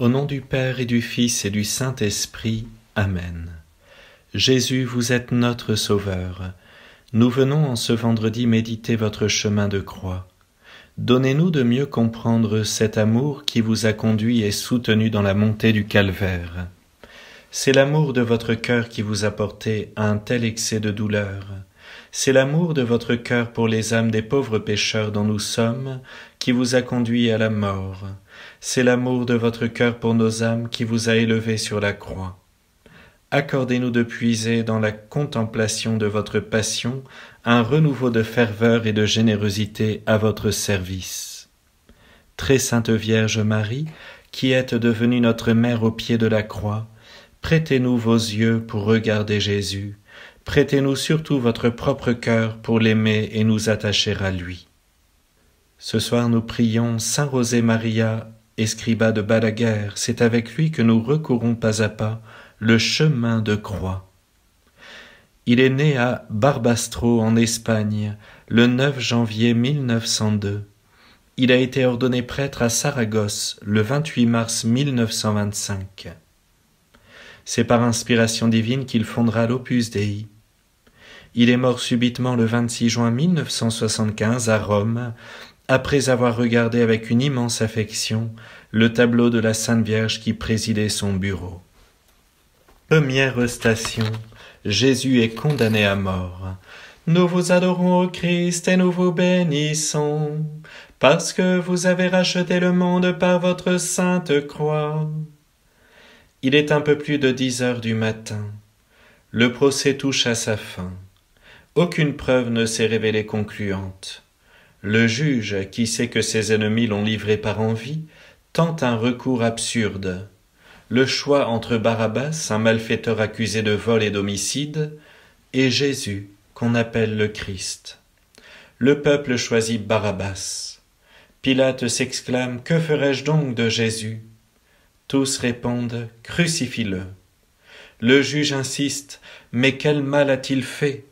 Au nom du Père et du Fils et du Saint-Esprit. Amen. Jésus, vous êtes notre Sauveur. Nous venons en ce vendredi méditer votre chemin de croix. Donnez-nous de mieux comprendre cet amour qui vous a conduit et soutenu dans la montée du calvaire. C'est l'amour de votre cœur qui vous a porté à un tel excès de douleur. C'est l'amour de votre cœur pour les âmes des pauvres pécheurs dont nous sommes qui vous a conduit à la mort c'est l'amour de votre cœur pour nos âmes qui vous a élevé sur la croix. Accordez-nous de puiser dans la contemplation de votre passion un renouveau de ferveur et de générosité à votre service. Très sainte Vierge Marie, qui êtes devenue notre mère au pied de la croix, prêtez-nous vos yeux pour regarder Jésus, prêtez-nous surtout votre propre cœur pour l'aimer et nous attacher à lui. Ce soir nous prions Saint Rosé Maria, Escriba de Balaguer, c'est avec lui que nous recourons pas à pas le chemin de croix. Il est né à Barbastro en Espagne le 9 janvier 1902. Il a été ordonné prêtre à Saragosse le 28 mars 1925. C'est par inspiration divine qu'il fondera l'Opus Dei. Il est mort subitement le 26 juin 1975 à Rome après avoir regardé avec une immense affection le tableau de la Sainte Vierge qui présidait son bureau. Première station. Jésus est condamné à mort. Nous vous adorons au Christ et nous vous bénissons, parce que vous avez racheté le monde par votre sainte croix. Il est un peu plus de dix heures du matin. Le procès touche à sa fin. Aucune preuve ne s'est révélée concluante. Le juge, qui sait que ses ennemis l'ont livré par envie, tente un recours absurde. Le choix entre Barabbas, un malfaiteur accusé de vol et d'homicide, et Jésus, qu'on appelle le Christ. Le peuple choisit Barabbas. Pilate s'exclame Que ferais je donc de Jésus Tous répondent Crucifie-le. Le juge insiste Mais quel mal a-t-il fait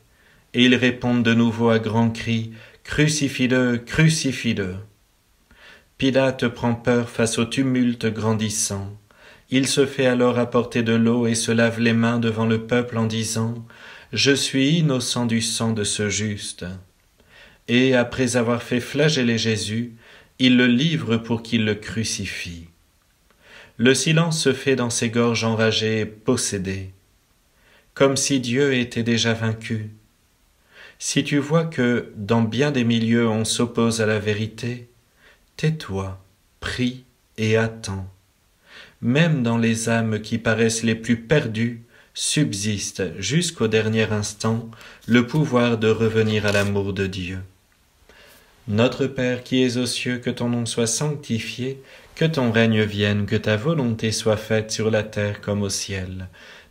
Et ils répondent de nouveau à grands cris Crucifie-le, crucifie-le. Pilate prend peur face au tumulte grandissant. Il se fait alors apporter de l'eau et se lave les mains devant le peuple en disant Je suis innocent du sang de ce juste. Et après avoir fait flageller Jésus, il le livre pour qu'il le crucifie. Le silence se fait dans ses gorges enragées et possédées, comme si Dieu était déjà vaincu, si tu vois que dans bien des milieux on s'oppose à la vérité, tais-toi, prie et attends. Même dans les âmes qui paraissent les plus perdues, subsiste jusqu'au dernier instant le pouvoir de revenir à l'amour de Dieu. Notre Père qui es aux cieux, que ton nom soit sanctifié, que ton règne vienne, que ta volonté soit faite sur la terre comme au ciel.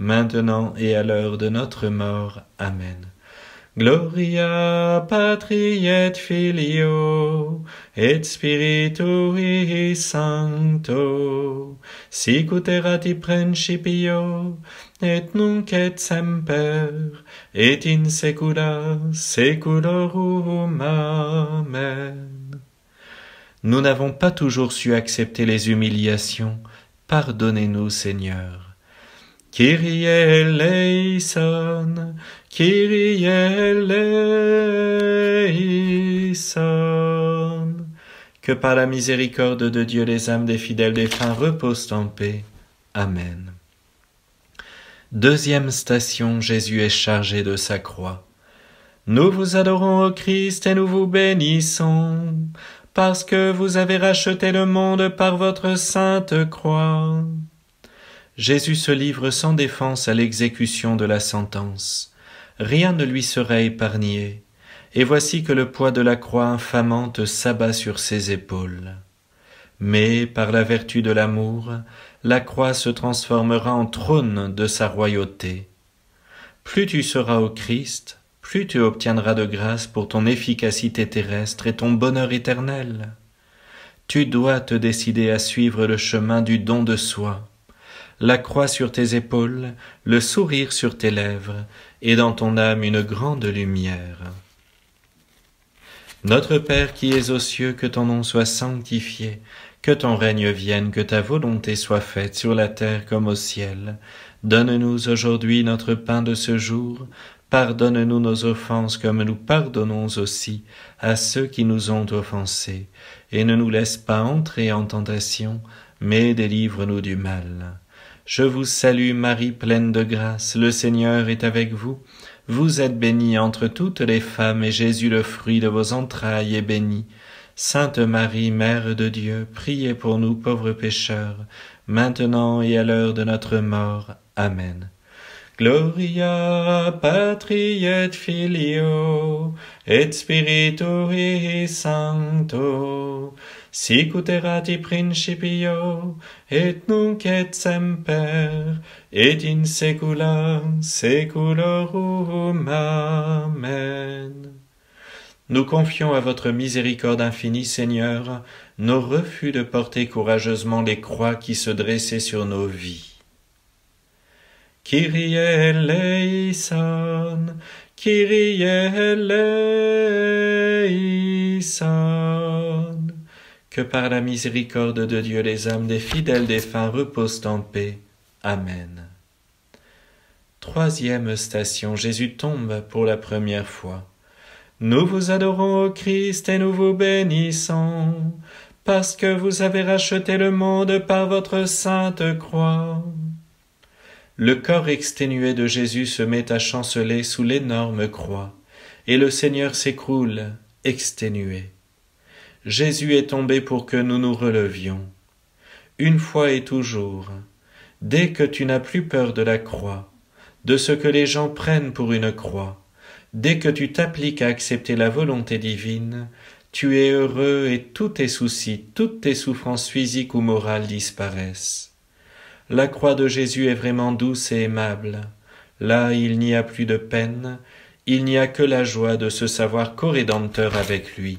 maintenant et à l'heure de notre mort. Amen. Gloria patri et filio et spiritui sancto sicut principio et nunc et semper et in secula seculorum. amen Nous n'avons pas toujours su accepter les humiliations pardonnez-nous Seigneur Kyrie eleison, Kyrie eleison. Que par la miséricorde de Dieu les âmes des fidèles défunts reposent en paix. Amen. Deuxième station, Jésus est chargé de sa croix. Nous vous adorons au Christ et nous vous bénissons, parce que vous avez racheté le monde par votre sainte croix. Jésus se livre sans défense à l'exécution de la sentence. Rien ne lui serait épargné, et voici que le poids de la croix infamante s'abat sur ses épaules. Mais, par la vertu de l'amour, la croix se transformera en trône de sa royauté. Plus tu seras au Christ, plus tu obtiendras de grâce pour ton efficacité terrestre et ton bonheur éternel. Tu dois te décider à suivre le chemin du don de soi la croix sur tes épaules, le sourire sur tes lèvres, et dans ton âme une grande lumière. Notre Père qui es aux cieux, que ton nom soit sanctifié, que ton règne vienne, que ta volonté soit faite sur la terre comme au ciel. Donne-nous aujourd'hui notre pain de ce jour. Pardonne-nous nos offenses comme nous pardonnons aussi à ceux qui nous ont offensés. Et ne nous laisse pas entrer en tentation, mais délivre-nous du mal. Je vous salue Marie pleine de grâce, le Seigneur est avec vous. Vous êtes bénie entre toutes les femmes, et Jésus le fruit de vos entrailles est béni. Sainte Marie, Mère de Dieu, priez pour nous pauvres pécheurs, maintenant et à l'heure de notre mort. Amen. Gloria patri et filio et sancto sicuterati principio, et nunc et semper, et in secula saeculorum. Amen. Nous confions à votre miséricorde infinie, Seigneur, nos refus de porter courageusement les croix qui se dressaient sur nos vies. Kyrie eleison, Kyrie eleison que par la miséricorde de Dieu les âmes des fidèles défunts reposent en paix. Amen. Troisième station, Jésus tombe pour la première fois. Nous vous adorons, ô Christ, et nous vous bénissons, parce que vous avez racheté le monde par votre sainte croix. Le corps exténué de Jésus se met à chanceler sous l'énorme croix, et le Seigneur s'écroule, exténué. Jésus est tombé pour que nous nous relevions. Une fois et toujours, dès que tu n'as plus peur de la croix, de ce que les gens prennent pour une croix, dès que tu t'appliques à accepter la volonté divine, tu es heureux et tous tes soucis, toutes tes souffrances physiques ou morales disparaissent. La croix de Jésus est vraiment douce et aimable. Là, il n'y a plus de peine, il n'y a que la joie de se savoir co avec lui.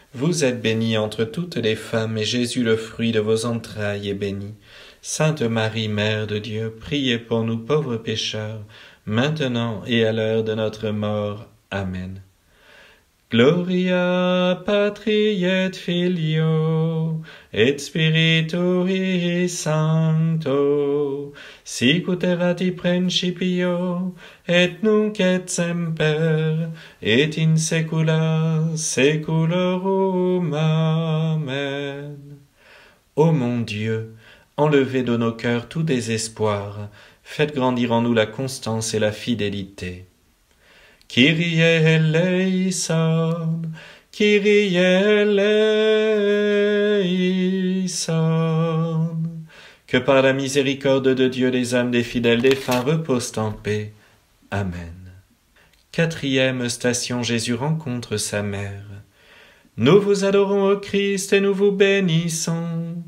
Vous êtes bénie entre toutes les femmes, et Jésus, le fruit de vos entrailles, est béni. Sainte Marie, Mère de Dieu, priez pour nous pauvres pécheurs, maintenant et à l'heure de notre mort. Amen. Gloria patri et filio et spiritui sancto sic principio et nunc et semper, et in saecula saeculorum. Amen. Ô mon Dieu, enlevez de nos cœurs tout désespoir, faites grandir en nous la constance et la fidélité. Kyrie eleison, Kyrie eleison. Que par la miséricorde de Dieu les âmes des fidèles défunts reposent en paix. Amen. Quatrième station, Jésus rencontre sa mère. Nous vous adorons au Christ et nous vous bénissons,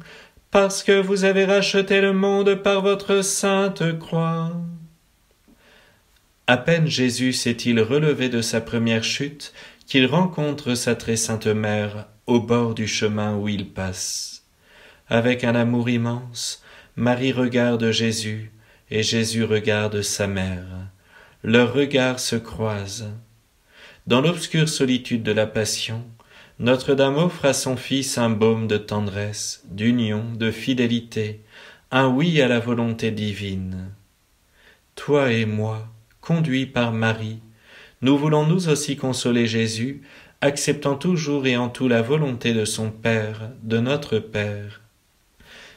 parce que vous avez racheté le monde par votre sainte croix. À peine Jésus s'est-il relevé de sa première chute qu'il rencontre sa très sainte mère au bord du chemin où il passe. Avec un amour immense, Marie regarde Jésus et Jésus regarde sa mère leurs regards se croisent. Dans l'obscure solitude de la passion, Notre-Dame offre à son Fils un baume de tendresse, d'union, de fidélité, un oui à la volonté divine. Toi et moi, conduits par Marie, nous voulons nous aussi consoler Jésus, acceptant toujours et en tout la volonté de son Père, de notre Père.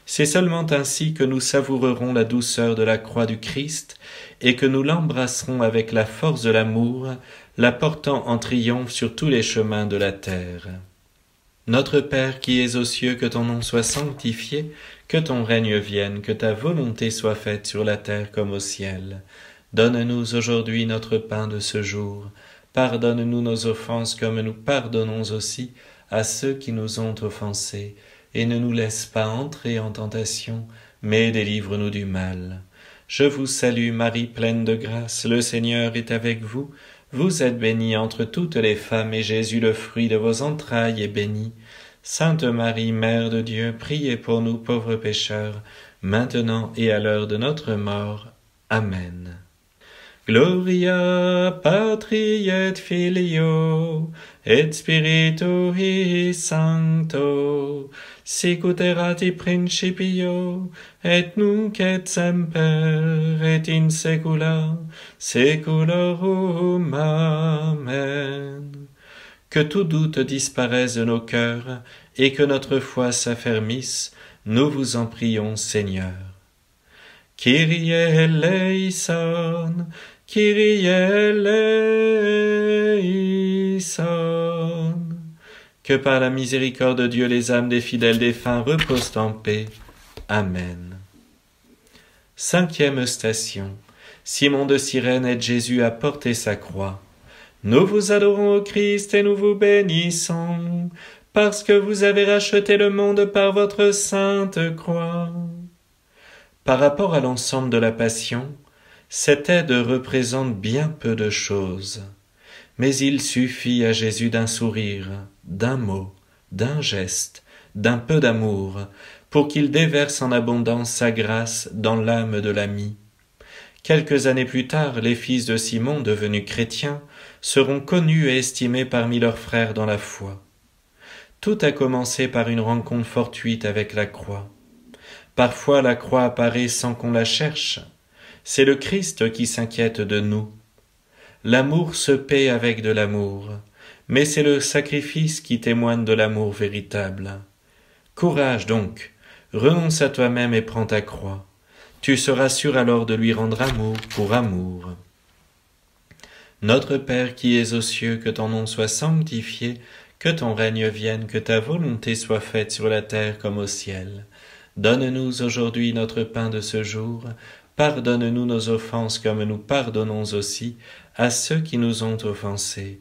C'est seulement ainsi que nous savourerons la douceur de la croix du Christ et que nous l'embrasserons avec la force de l'amour, la portant en triomphe sur tous les chemins de la terre. Notre Père qui es aux cieux, que ton nom soit sanctifié, que ton règne vienne, que ta volonté soit faite sur la terre comme au ciel. Donne-nous aujourd'hui notre pain de ce jour. Pardonne-nous nos offenses comme nous pardonnons aussi à ceux qui nous ont offensés, et ne nous laisse pas entrer en tentation, mais délivre-nous du mal. Je vous salue Marie pleine de grâce, le Seigneur est avec vous. Vous êtes bénie entre toutes les femmes, et Jésus, le fruit de vos entrailles, est béni. Sainte Marie, Mère de Dieu, priez pour nous pauvres pécheurs, maintenant et à l'heure de notre mort. Amen. Gloria patri et filio et spiritu sancto sicuterati principio, et nunc et semper, et in saecula saeculorum. Amen. Que tout doute disparaisse de nos cœurs, et que notre foi s'affermisse, nous vous en prions, Seigneur. Kyrie eleison, Kyrie eleison que par la miséricorde de Dieu les âmes des fidèles défunts reposent en paix. Amen. Cinquième station. Simon de Cyrène aide Jésus à porter sa croix. Nous vous adorons au Christ et nous vous bénissons, parce que vous avez racheté le monde par votre sainte croix. Par rapport à l'ensemble de la Passion, cette aide représente bien peu de choses, mais il suffit à Jésus d'un sourire, d'un mot, d'un geste, d'un peu d'amour, pour qu'il déverse en abondance sa grâce dans l'âme de l'ami. Quelques années plus tard, les fils de Simon, devenus chrétiens, seront connus et estimés parmi leurs frères dans la foi. Tout a commencé par une rencontre fortuite avec la croix. Parfois la croix apparaît sans qu'on la cherche. C'est le Christ qui s'inquiète de nous. L'amour se paie avec de l'amour mais c'est le sacrifice qui témoigne de l'amour véritable. Courage donc, renonce à toi-même et prends ta croix. Tu seras sûr alors de lui rendre amour pour amour. Notre Père qui es aux cieux, que ton nom soit sanctifié, que ton règne vienne, que ta volonté soit faite sur la terre comme au ciel. Donne-nous aujourd'hui notre pain de ce jour. Pardonne-nous nos offenses comme nous pardonnons aussi à ceux qui nous ont offensés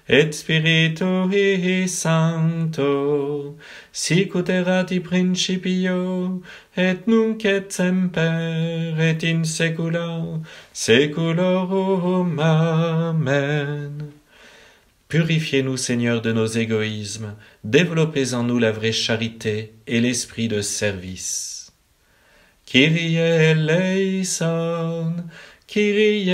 et spiritui sancto, sicut i principio, et nunc et semper, et in secula, saeculorum. Amen. Purifiez-nous, Seigneur, de nos égoïsmes, développez en nous la vraie charité et l'esprit de service. Kyrie eleison, que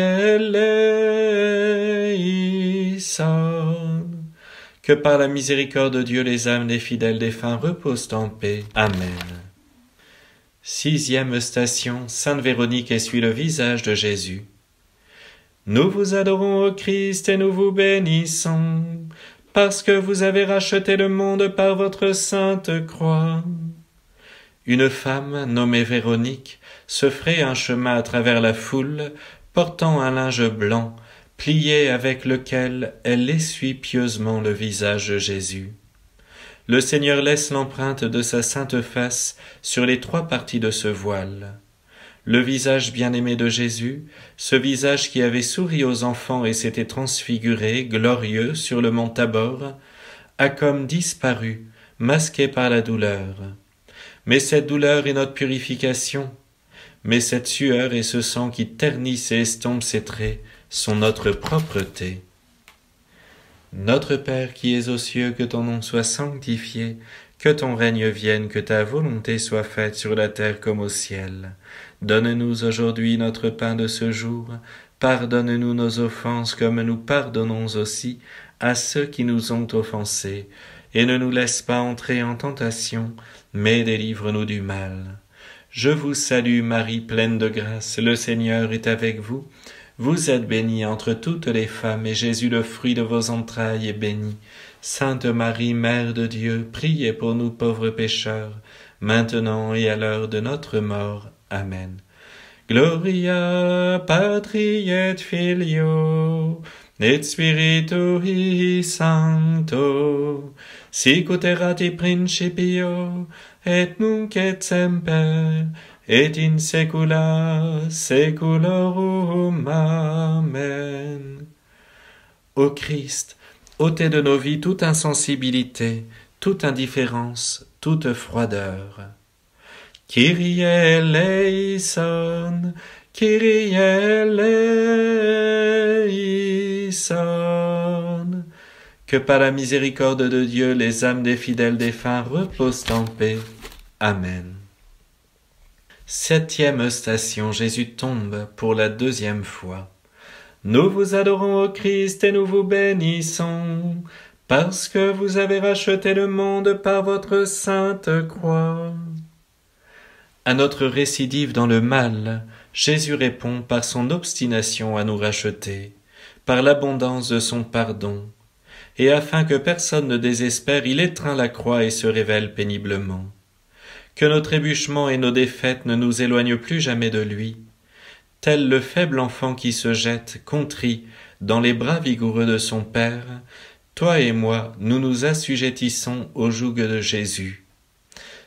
par la miséricorde de Dieu, les âmes des fidèles défunts reposent en paix. Amen. Sixième station, Sainte Véronique essuie le visage de Jésus. Nous vous adorons, ô Christ, et nous vous bénissons, parce que vous avez racheté le monde par votre sainte croix. Une femme nommée Véronique se ferait un chemin à travers la foule, portant un linge blanc, plié avec lequel elle essuie pieusement le visage de Jésus. Le Seigneur laisse l'empreinte de sa sainte face sur les trois parties de ce voile. Le visage bien-aimé de Jésus, ce visage qui avait souri aux enfants et s'était transfiguré, glorieux, sur le mont Tabor, a comme disparu, masqué par la douleur. Mais cette douleur est notre purification, mais cette sueur et ce sang qui ternissent et estompent ses traits sont notre propreté. Notre Père qui es aux cieux, que ton nom soit sanctifié, que ton règne vienne, que ta volonté soit faite sur la terre comme au ciel. Donne-nous aujourd'hui notre pain de ce jour. Pardonne-nous nos offenses comme nous pardonnons aussi à ceux qui nous ont offensés. Et ne nous laisse pas entrer en tentation, mais délivre-nous du mal. Je vous salue Marie, pleine de grâce, le Seigneur est avec vous. Vous êtes bénie entre toutes les femmes, et Jésus, le fruit de vos entrailles, est béni. Sainte Marie, Mère de Dieu, priez pour nous pauvres pécheurs, maintenant et à l'heure de notre mort. Amen. Gloria patri et filio et spiritui sancto sic principio et nunc et semper, et in saecula saeculorum. Amen. Ô Christ, ôtez de nos vies toute insensibilité, toute indifférence, toute froideur. Kyrie eleison, Que par la miséricorde de Dieu, les âmes des fidèles défunts reposent en paix. Amen. Septième station, Jésus tombe pour la deuxième fois. Nous vous adorons au Christ et nous vous bénissons, parce que vous avez racheté le monde par votre sainte croix. À notre récidive dans le mal, Jésus répond par son obstination à nous racheter, par l'abondance de son pardon, et afin que personne ne désespère, il étreint la croix et se révèle péniblement que nos trébuchements et nos défaites ne nous éloignent plus jamais de lui. Tel le faible enfant qui se jette, contrit, dans les bras vigoureux de son Père, toi et moi, nous nous assujettissons au joug de Jésus.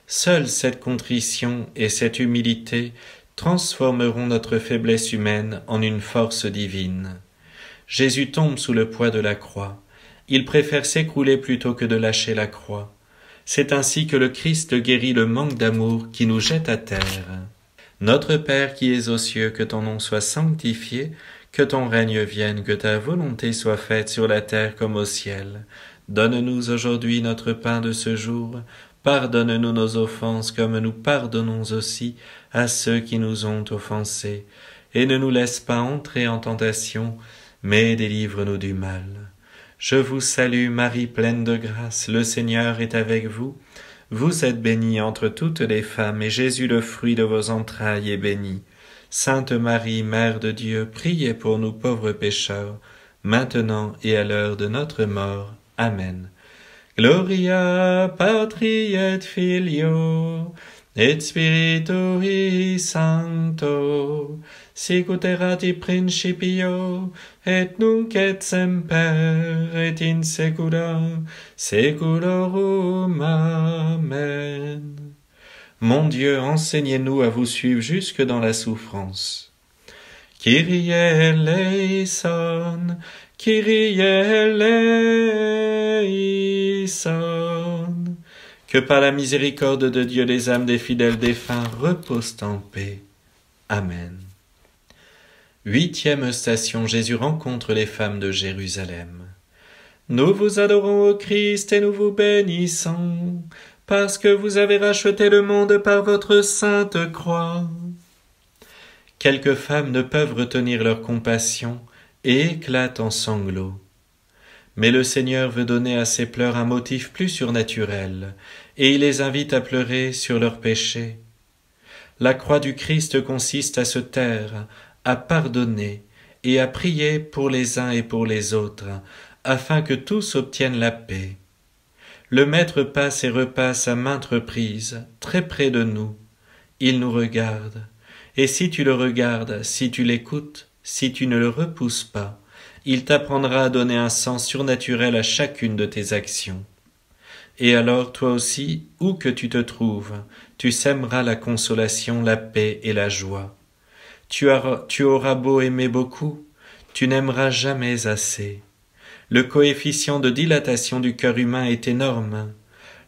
Seule cette contrition et cette humilité transformeront notre faiblesse humaine en une force divine. Jésus tombe sous le poids de la croix. Il préfère s'écrouler plutôt que de lâcher la croix. C'est ainsi que le Christ guérit le manque d'amour qui nous jette à terre. Notre Père qui es aux cieux, que ton nom soit sanctifié, que ton règne vienne, que ta volonté soit faite sur la terre comme au ciel. Donne-nous aujourd'hui notre pain de ce jour. Pardonne-nous nos offenses comme nous pardonnons aussi à ceux qui nous ont offensés. Et ne nous laisse pas entrer en tentation, mais délivre-nous du mal. Je vous salue Marie pleine de grâce, le Seigneur est avec vous. Vous êtes bénie entre toutes les femmes, et Jésus le fruit de vos entrailles est béni. Sainte Marie, Mère de Dieu, priez pour nous pauvres pécheurs, maintenant et à l'heure de notre mort. Amen. Gloria patri et filio et spiritui sancto sicuterati principio, et nunc et semper, et in secula, seculorum. Amen. Mon Dieu, enseignez-nous à vous suivre jusque dans la souffrance. Kyrie eleison, Kyrie eleison. Que par la miséricorde de Dieu les âmes des fidèles défunts reposent en paix. Amen. Huitième station, Jésus rencontre les femmes de Jérusalem. Nous vous adorons, au Christ, et nous vous bénissons, parce que vous avez racheté le monde par votre sainte croix. Quelques femmes ne peuvent retenir leur compassion et éclatent en sanglots. Mais le Seigneur veut donner à ces pleurs un motif plus surnaturel, et il les invite à pleurer sur leurs péchés. La croix du Christ consiste à se taire, à pardonner et à prier pour les uns et pour les autres, afin que tous obtiennent la paix. Le Maître passe et repasse à maintes reprises, très près de nous. Il nous regarde, et si tu le regardes, si tu l'écoutes, si tu ne le repousses pas, il t'apprendra à donner un sens surnaturel à chacune de tes actions. Et alors toi aussi, où que tu te trouves, tu sèmeras la consolation, la paix et la joie tu, auras beau aimer beaucoup, tu n'aimeras jamais assez. Le coefficient de dilatation du cœur humain est énorme.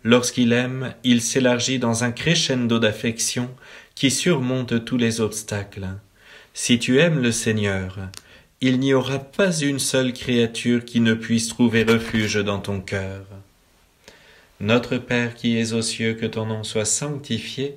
Lorsqu'il aime, il s'élargit dans un crescendo d'affection qui surmonte tous les obstacles. Si tu aimes le Seigneur, il n'y aura pas une seule créature qui ne puisse trouver refuge dans ton cœur. Notre Père qui es aux cieux, que ton nom soit sanctifié,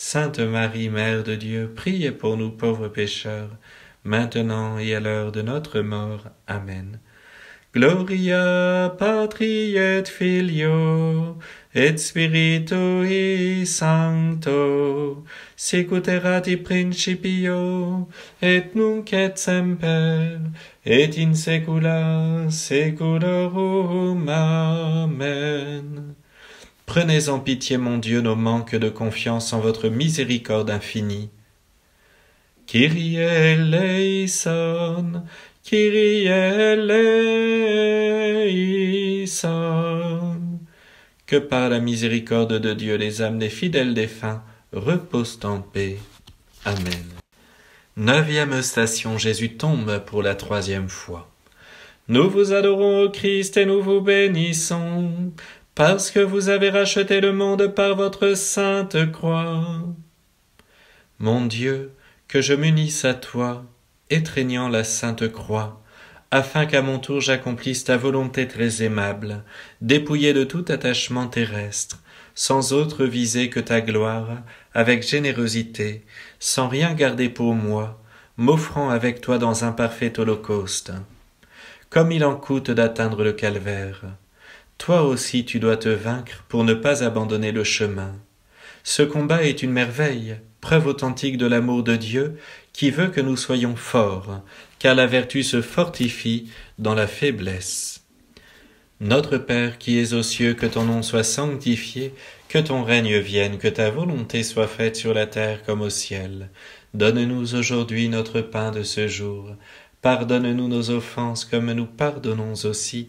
Sainte Marie, Mère de Dieu, priez pour nous pauvres pécheurs, maintenant et à l'heure de notre mort. Amen. Gloria patri et filio et spiritui sancto sicut principio et nunc et semper et in secula amen Prenez en pitié, mon Dieu, nos manques de confiance en votre miséricorde infinie. Kyrie eleison, Kyrie eleison. Que par la miséricorde de Dieu, les âmes des fidèles défunts reposent en paix. Amen. Neuvième station, Jésus tombe pour la troisième fois. Nous vous adorons, Christ, et nous vous bénissons parce que vous avez racheté le monde par votre sainte croix. Mon Dieu, que je m'unisse à toi, étreignant la sainte croix, afin qu'à mon tour j'accomplisse ta volonté très aimable, dépouillée de tout attachement terrestre, sans autre visée que ta gloire, avec générosité, sans rien garder pour moi, m'offrant avec toi dans un parfait holocauste. Comme il en coûte d'atteindre le calvaire. Toi aussi tu dois te vaincre pour ne pas abandonner le chemin. Ce combat est une merveille, preuve authentique de l'amour de Dieu qui veut que nous soyons forts, car la vertu se fortifie dans la faiblesse. Notre Père qui es aux cieux, que ton nom soit sanctifié, que ton règne vienne, que ta volonté soit faite sur la terre comme au ciel. Donne-nous aujourd'hui notre pain de ce jour. Pardonne-nous nos offenses comme nous pardonnons aussi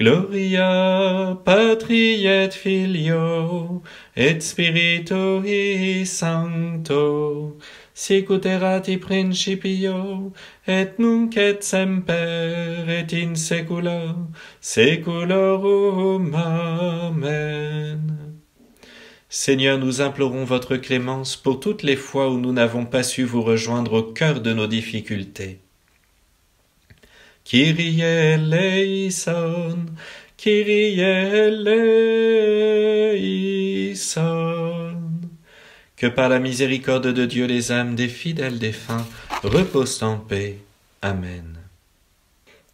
Gloria Patria et filio et spirito sancto sicut principio et nunc et semper et in secula, saeculorum amen Seigneur, nous implorons votre clémence pour toutes les fois où nous n'avons pas su vous rejoindre au cœur de nos difficultés. Kyrie eleison, Kyrie eleison. Que par la miséricorde de Dieu les âmes des fidèles défunts reposent en paix. Amen.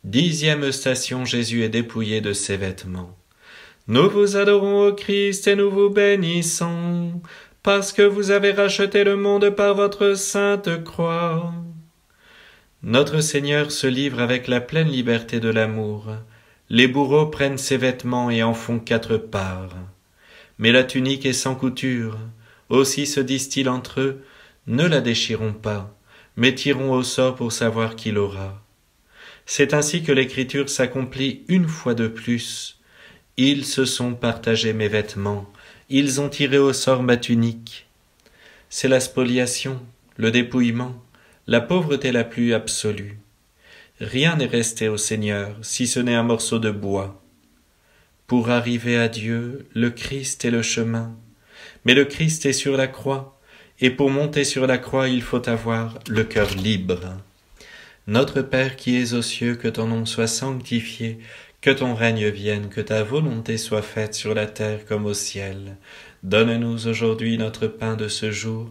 Dixième station, Jésus est dépouillé de ses vêtements. Nous vous adorons, au Christ, et nous vous bénissons, parce que vous avez racheté le monde par votre sainte croix. Notre Seigneur se livre avec la pleine liberté de l'amour. Les bourreaux prennent ses vêtements et en font quatre parts. Mais la tunique est sans couture. Aussi se disent-ils entre eux, ne la déchirons pas, mais tirons au sort pour savoir qui l'aura. C'est ainsi que l'écriture s'accomplit une fois de plus. Ils se sont partagés mes vêtements, ils ont tiré au sort ma tunique. C'est la spoliation, le dépouillement, la pauvreté la plus absolue. Rien n'est resté au Seigneur, si ce n'est un morceau de bois. Pour arriver à Dieu, le Christ est le chemin. Mais le Christ est sur la croix, et pour monter sur la croix, il faut avoir le cœur libre. Notre Père qui es aux cieux, que ton nom soit sanctifié, que ton règne vienne, que ta volonté soit faite sur la terre comme au ciel. Donne-nous aujourd'hui notre pain de ce jour.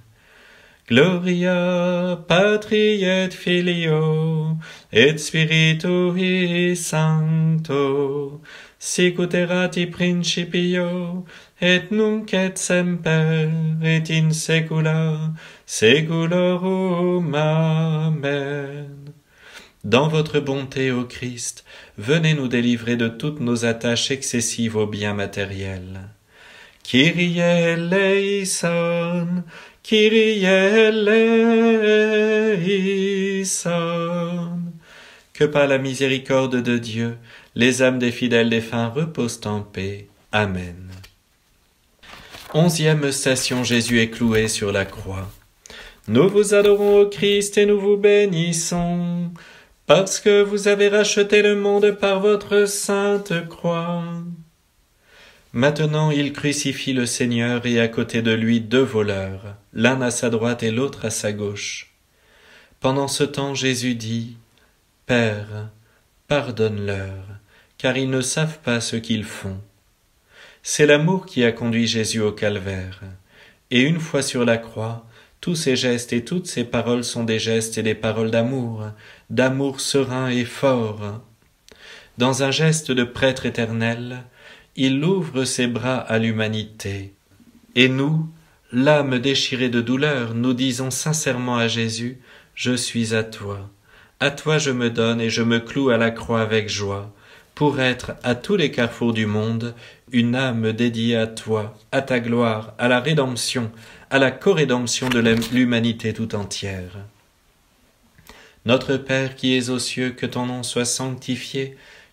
Gloria patri et filio et spiritui sancto sicut principio et nunc et semper et in secula seculorum amen dans votre bonté ô Christ venez nous délivrer de toutes nos attaches excessives aux biens matériels Kyrie eleison Kyrie Que par la miséricorde de Dieu, les âmes des fidèles défunts reposent en paix. Amen. Onzième station Jésus est cloué sur la croix. Nous vous adorons au Christ et nous vous bénissons, parce que vous avez racheté le monde par votre sainte croix. Maintenant il crucifie le Seigneur et à côté de lui deux voleurs, l'un à sa droite et l'autre à sa gauche. Pendant ce temps Jésus dit, Père, pardonne-leur, car ils ne savent pas ce qu'ils font. C'est l'amour qui a conduit Jésus au calvaire. Et une fois sur la croix, tous ses gestes et toutes ses paroles sont des gestes et des paroles d'amour, d'amour serein et fort. Dans un geste de prêtre éternel, il ouvre ses bras à l'humanité. Et nous, l'âme déchirée de douleur, nous disons sincèrement à Jésus Je suis à toi. À toi je me donne et je me cloue à la croix avec joie, pour être à tous les carrefours du monde une âme dédiée à toi, à ta gloire, à la rédemption, à la corédemption de l'humanité tout entière. Notre Père qui es aux cieux, que ton nom soit sanctifié,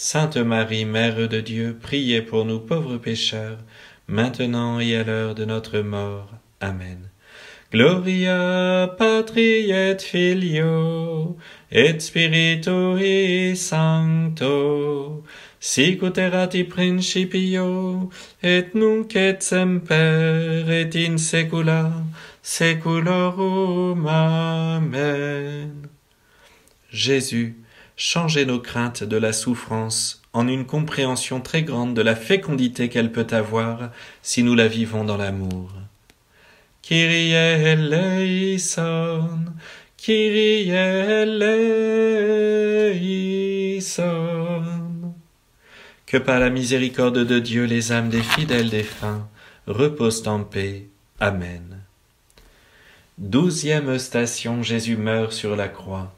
Sainte Marie, Mère de Dieu, priez pour nous pauvres pécheurs, maintenant et à l'heure de notre mort. Amen. Gloria patri et filio et spiritui sancto Sicuterati principio et nunc et semper et in secula, seculorum. amen Jésus changer nos craintes de la souffrance en une compréhension très grande de la fécondité qu'elle peut avoir si nous la vivons dans l'amour. Que par la miséricorde de Dieu les âmes des fidèles défunts reposent en paix. Amen. Douzième station, Jésus meurt sur la croix.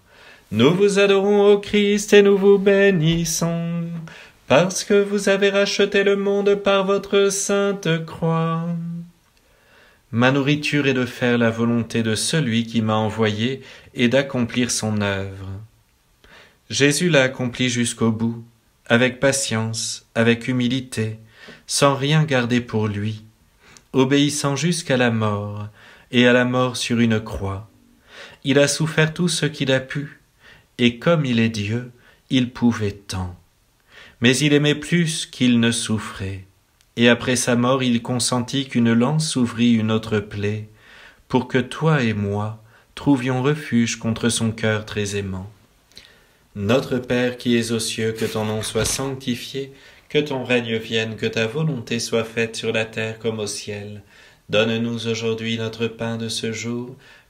Nous vous adorons, ô Christ, et nous vous bénissons, parce que vous avez racheté le monde par votre sainte croix. Ma nourriture est de faire la volonté de celui qui m'a envoyé et d'accomplir son œuvre. Jésus l'a accompli jusqu'au bout, avec patience, avec humilité, sans rien garder pour lui, obéissant jusqu'à la mort, et à la mort sur une croix. Il a souffert tout ce qu'il a pu, et comme il est Dieu, il pouvait tant. Mais il aimait plus qu'il ne souffrait, et après sa mort il consentit qu'une lance ouvrit une autre plaie, pour que toi et moi trouvions refuge contre son cœur très aimant. Notre Père qui es aux cieux, que ton nom soit sanctifié, que ton règne vienne, que ta volonté soit faite sur la terre comme au ciel. Donne-nous aujourd'hui notre pain de ce jour.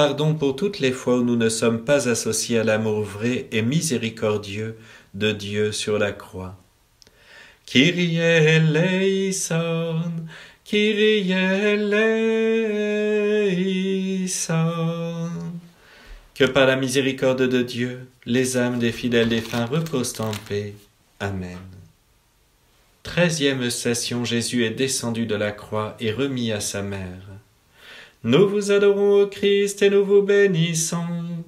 Pardon pour toutes les fois où nous ne sommes pas associés à l'amour vrai et miséricordieux de Dieu sur la croix. Kyrie eleison, Kyrie eleison. Que par la miséricorde de Dieu, les âmes des fidèles défunts reposent en paix. Amen. Treizième session, Jésus est descendu de la croix et remis à sa mère. Nous vous adorons au Christ et nous vous bénissons,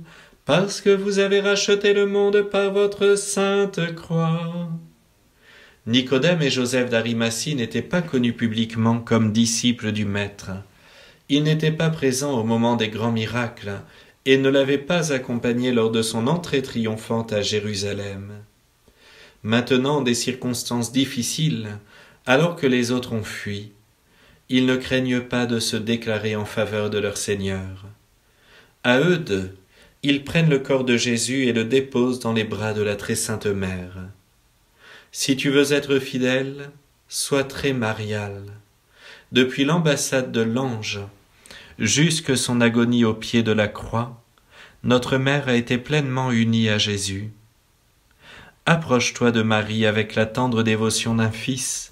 parce que vous avez racheté le monde par votre sainte croix. Nicodème et Joseph d'Arimatie n'étaient pas connus publiquement comme disciples du Maître. Ils n'étaient pas présents au moment des grands miracles et ne l'avaient pas accompagné lors de son entrée triomphante à Jérusalem. Maintenant des circonstances difficiles, alors que les autres ont fui, ils ne craignent pas de se déclarer en faveur de leur Seigneur. À eux deux, ils prennent le corps de Jésus et le déposent dans les bras de la très sainte Mère. Si tu veux être fidèle, sois très marial. Depuis l'ambassade de l'ange, jusque son agonie au pied de la croix, notre mère a été pleinement unie à Jésus. Approche-toi de Marie avec la tendre dévotion d'un fils,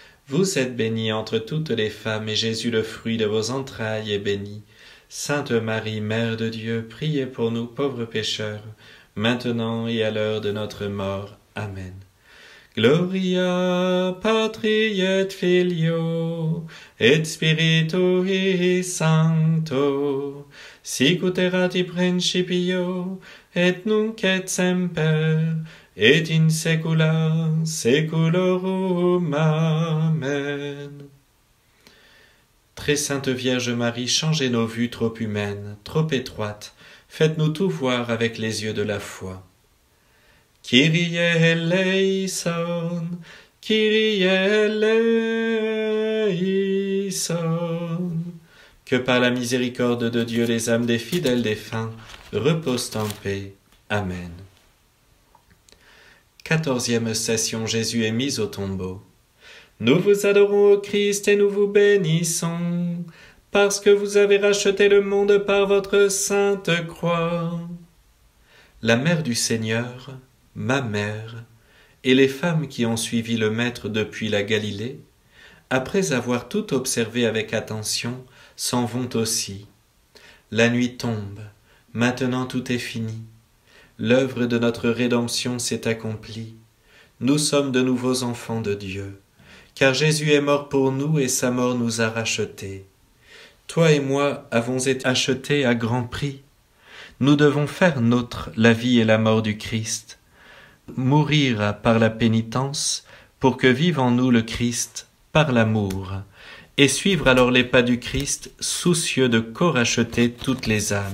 Vous êtes bénie entre toutes les femmes, et Jésus, le fruit de vos entrailles, est béni. Sainte Marie, Mère de Dieu, priez pour nous pauvres pécheurs, maintenant et à l'heure de notre mort. Amen. Gloria patri et filio et spiritu sancto sic principio et nunc et semper et in secula Amen. Très sainte Vierge Marie, changez nos vues trop humaines, trop étroites, faites-nous tout voir avec les yeux de la foi. Kyrie eleison, Kyrie eleison. Que par la miséricorde de Dieu les âmes des fidèles défunts reposent en paix. Amen. Quatorzième session Jésus est mis au tombeau. Nous vous adorons au Christ et nous vous bénissons, parce que vous avez racheté le monde par votre sainte croix. La mère du Seigneur, ma mère, et les femmes qui ont suivi le Maître depuis la Galilée, après avoir tout observé avec attention, s'en vont aussi. La nuit tombe, maintenant tout est fini. L'œuvre de notre rédemption s'est accomplie. Nous sommes de nouveaux enfants de Dieu, car Jésus est mort pour nous et sa mort nous a rachetés. Toi et moi avons été achetés à grand prix. Nous devons faire nôtre la vie et la mort du Christ, mourir par la pénitence, pour que vive en nous le Christ par l'amour, et suivre alors les pas du Christ, soucieux de co-racheter toutes les âmes.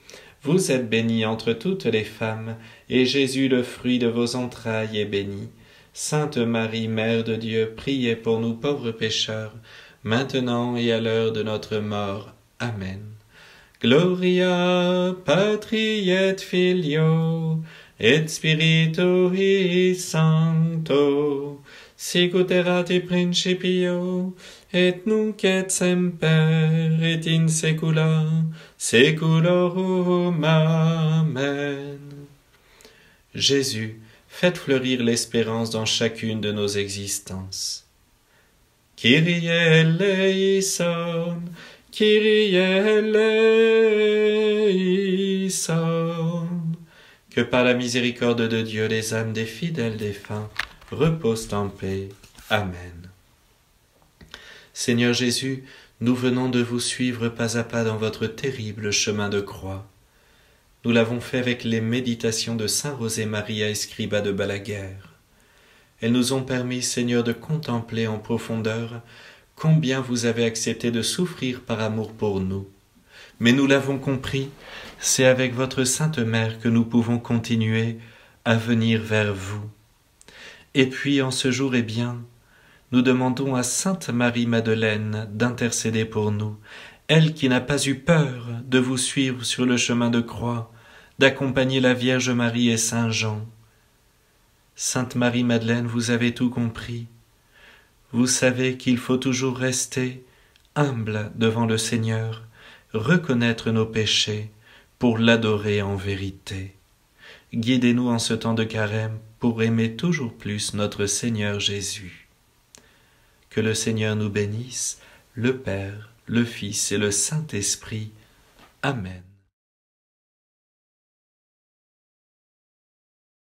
Vous êtes bénie entre toutes les femmes, et Jésus, le fruit de vos entrailles, est béni. Sainte Marie, Mère de Dieu, priez pour nous pauvres pécheurs, maintenant et à l'heure de notre mort. Amen. Gloria patri et filio et spiritui sancto Sicuterati principio et nunc et semper, et in saecula saeculorum. Amen. Jésus, faites fleurir l'espérance dans chacune de nos existences. Kyrie eleison, Kyrie eleison. Que par la miséricorde de Dieu, les âmes des fidèles défunts reposent en paix. Amen. Seigneur Jésus, nous venons de vous suivre pas à pas dans votre terrible chemin de croix. Nous l'avons fait avec les méditations de Saint Rosé Maria Escriba de Balaguer. Elles nous ont permis, Seigneur, de contempler en profondeur combien vous avez accepté de souffrir par amour pour nous. Mais nous l'avons compris, c'est avec votre Sainte Mère que nous pouvons continuer à venir vers vous. Et puis en ce jour, eh bien, nous demandons à Sainte Marie-Madeleine d'intercéder pour nous, elle qui n'a pas eu peur de vous suivre sur le chemin de croix, d'accompagner la Vierge Marie et Saint Jean. Sainte Marie-Madeleine, vous avez tout compris. Vous savez qu'il faut toujours rester humble devant le Seigneur, reconnaître nos péchés pour l'adorer en vérité. Guidez-nous en ce temps de carême pour aimer toujours plus notre Seigneur Jésus. Que le Seigneur nous bénisse, le Père, le Fils et le Saint-Esprit. Amen.